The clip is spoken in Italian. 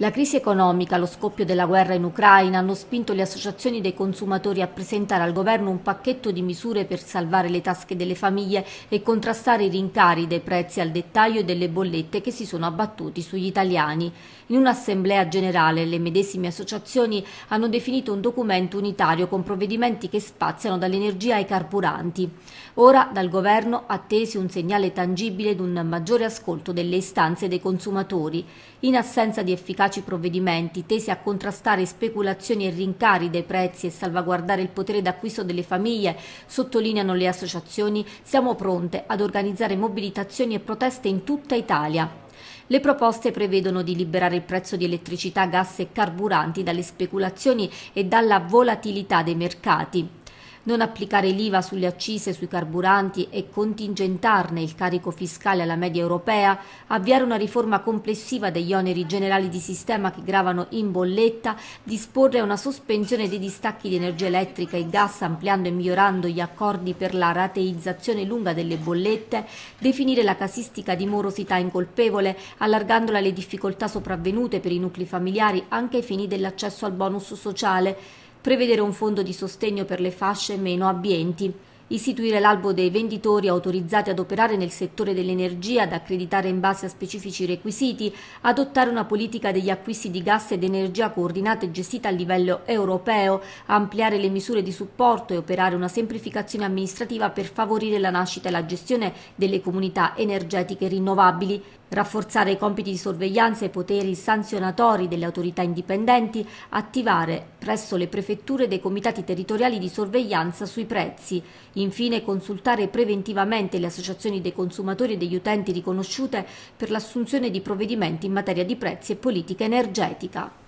La crisi economica, lo scoppio della guerra in Ucraina hanno spinto le associazioni dei consumatori a presentare al governo un pacchetto di misure per salvare le tasche delle famiglie e contrastare i rincari dei prezzi al dettaglio e delle bollette che si sono abbattuti sugli italiani. In un'assemblea generale le medesime associazioni hanno definito un documento unitario con provvedimenti che spaziano dall'energia ai carburanti. Ora dal governo attesi un segnale tangibile ed un maggiore ascolto delle istanze dei consumatori. In assenza di efficacia efficaci provvedimenti tesi a contrastare speculazioni e rincari dei prezzi e salvaguardare il potere d'acquisto delle famiglie, sottolineano le associazioni, siamo pronte ad organizzare mobilitazioni e proteste in tutta Italia. Le proposte prevedono di liberare il prezzo di elettricità, gas e carburanti dalle speculazioni e dalla volatilità dei mercati non applicare l'IVA sulle accise sui carburanti e contingentarne il carico fiscale alla media europea, avviare una riforma complessiva degli oneri generali di sistema che gravano in bolletta, disporre una sospensione dei distacchi di energia elettrica e gas ampliando e migliorando gli accordi per la rateizzazione lunga delle bollette, definire la casistica di morosità incolpevole, allargandola alle difficoltà sopravvenute per i nuclei familiari anche ai fini dell'accesso al bonus sociale, prevedere un fondo di sostegno per le fasce meno abbienti istituire l'albo dei venditori autorizzati ad operare nel settore dell'energia, ad accreditare in base a specifici requisiti, adottare una politica degli acquisti di gas ed energia coordinata e gestita a livello europeo, ampliare le misure di supporto e operare una semplificazione amministrativa per favorire la nascita e la gestione delle comunità energetiche rinnovabili, rafforzare i compiti di sorveglianza e i poteri sanzionatori delle autorità indipendenti, attivare presso le prefetture dei comitati territoriali di sorveglianza sui prezzi, Infine consultare preventivamente le associazioni dei consumatori e degli utenti riconosciute per l'assunzione di provvedimenti in materia di prezzi e politica energetica.